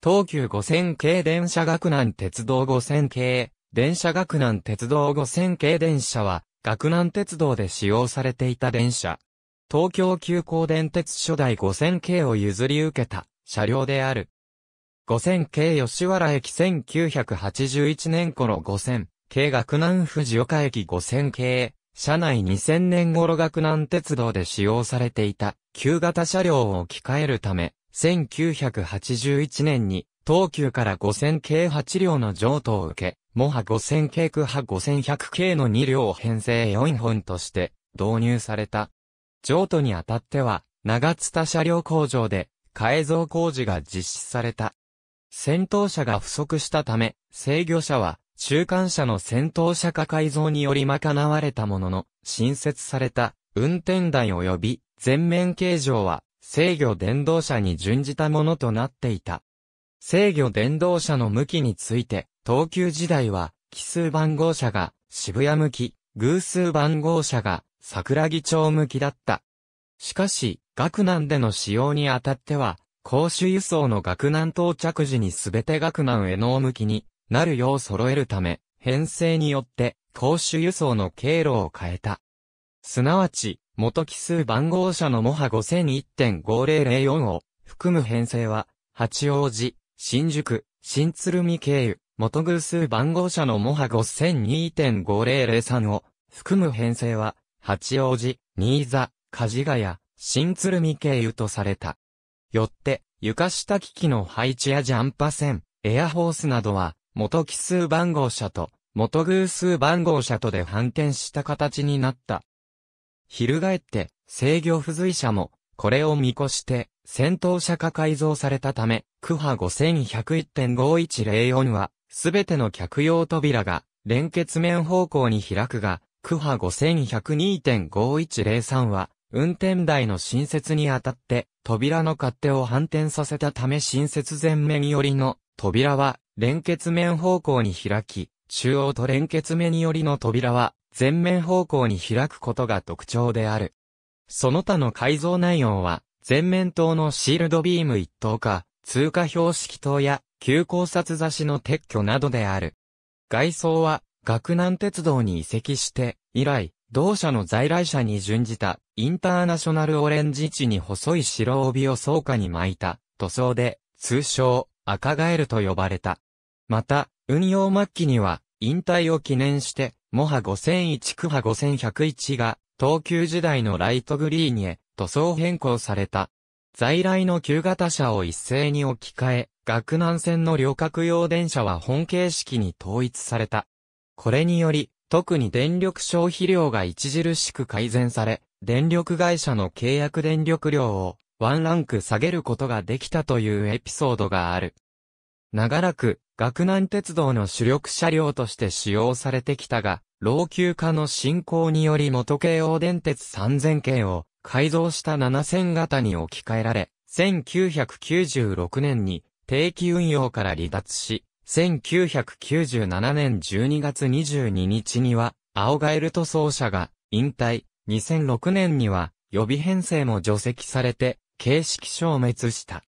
東急5000系電車学南鉄道5000系、電車学南鉄道5000系電車は、学南鉄道で使用されていた電車。東京急行電鉄初代5000系を譲り受けた車両である。5000系吉原駅1981年頃5000系学南藤岡駅5000系、車内2000年頃学南鉄道で使用されていた旧型車両を置き換えるため、1981年に、東急から5000系8両の譲渡を受け、モハ5000系クハ5100系の2両編成4本として導入された。譲渡にあたっては、長津田車両工場で改造工事が実施された。戦闘車が不足したため、制御車は中間車の戦闘車化改造により賄われたものの、新設された運転台及び全面形状は制御電動車に準じたものとなっていた。制御電動車の向きについて、東急時代は、奇数番号車が渋谷向き、偶数番号車が桜木町向きだった。しかし、学難での使用にあたっては、公衆輸送の学難到着時にすべて学難への向きになるよう揃えるため、編成によって公衆輸送の経路を変えた。すなわち、元奇数番号車のモハ5001.5004を含む編成は、八王子、新宿、新鶴見経由、元偶数番号車のモハ5002.5003を含む編成は、八王子、新座、梶ヶ谷、新鶴見経由とされた。よって、床下機器の配置やジャンパ線、エアホースなどは、元奇数番号車と、元偶数番号車とで反転した形になった。翻って、制御不随者も、これを見越して、戦闘車化改造されたため、クハ5101.5104は、すべての客用扉が、連結面方向に開くが、クハ5102.5103は、運転台の新設にあたって、扉の勝手を反転させたため新設前面寄りの、扉は、連結面方向に開き、中央と連結面寄りの扉は、全面方向に開くことが特徴である。その他の改造内容は、前面灯のシールドビーム一灯か、通過標識灯や、急降察差しの撤去などである。外装は、学南鉄道に移籍して、以来、同社の在来車に準じた、インターナショナルオレンジ地に細い白帯を倉下に巻いた、塗装で、通称、赤ガエルと呼ばれた。また、運用末期には、引退を記念して、モハ5001クハ5101が、東急時代のライトグリーンへ塗装変更された。在来の旧型車を一斉に置き換え、学南線の旅客用電車は本形式に統一された。これにより、特に電力消費量が著しく改善され、電力会社の契約電力量をワンランク下げることができたというエピソードがある。長らく、学南鉄道の主力車両として使用されてきたが、老朽化の進行により元京王電鉄3000系を改造した7000型に置き換えられ、1996年に定期運用から離脱し、1997年12月22日には、青ガエル塗装車が引退、2006年には予備編成も除籍されて、形式消滅した。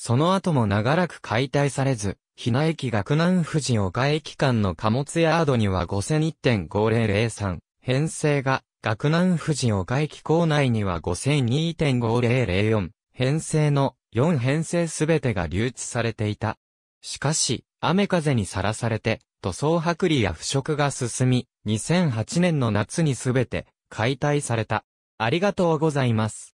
その後も長らく解体されず、ひな駅学南富士岡駅間の貨物ヤードには5001.5003編成が、学南富士岡駅構内には5002.5004編成の4編成すべてが留置されていた。しかし、雨風にさらされて、塗装剥離や腐食が進み、2008年の夏にすべて解体された。ありがとうございます。